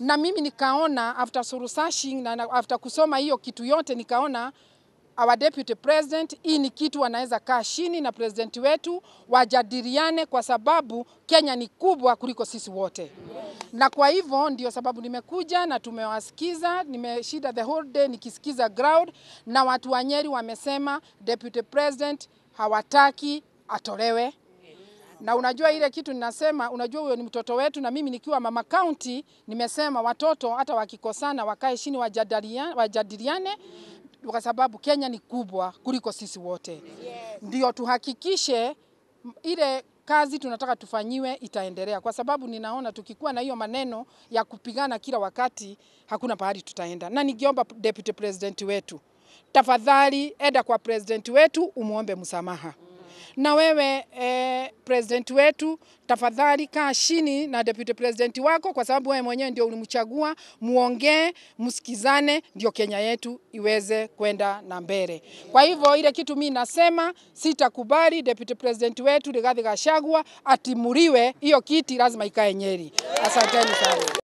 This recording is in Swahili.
na mimi nikaona after surusashing na after kusoma hiyo kitu yote nikaona our deputy president, hii ni kitu wanaweza kaa chini na president wetu wajadiliane, kwa sababu Kenya ni kubwa kuliko sisi wote Na kwa hivyo ndio sababu nimekuja na tumewasikiza, nimeshida the whole day nikisikiza ground, na watu wa Nyeri wamesema deputy president hawataki atolewe na unajua ile kitu ninasema, unajua huyo ni mtoto wetu, na mimi nikiwa mama county nimesema watoto hata wakikosana wakae chini wajadiliane, wajadiliane kwa sababu Kenya ni kubwa kuliko sisi wote yes. Ndio tuhakikishe ile kazi tunataka tufanyiwe itaendelea, kwa sababu ninaona tukikuwa na hiyo maneno ya kupigana kila wakati hakuna pahali tutaenda, na nikiomba deputy president wetu, tafadhali enda kwa president wetu umwombe msamaha. Na wewe eh, president wetu tafadhali kaa chini na deputy president wako, kwa sababu wewe mwenyewe ndio ulimchagua. Muongee, msikizane, ndio Kenya yetu iweze kwenda na mbele. Kwa hivyo ile kitu mimi nasema, sitakubali deputy president wetu Rigathi Gachagua atimuriwe hiyo kiti, lazima ikae Nyeri. Asanteni sana.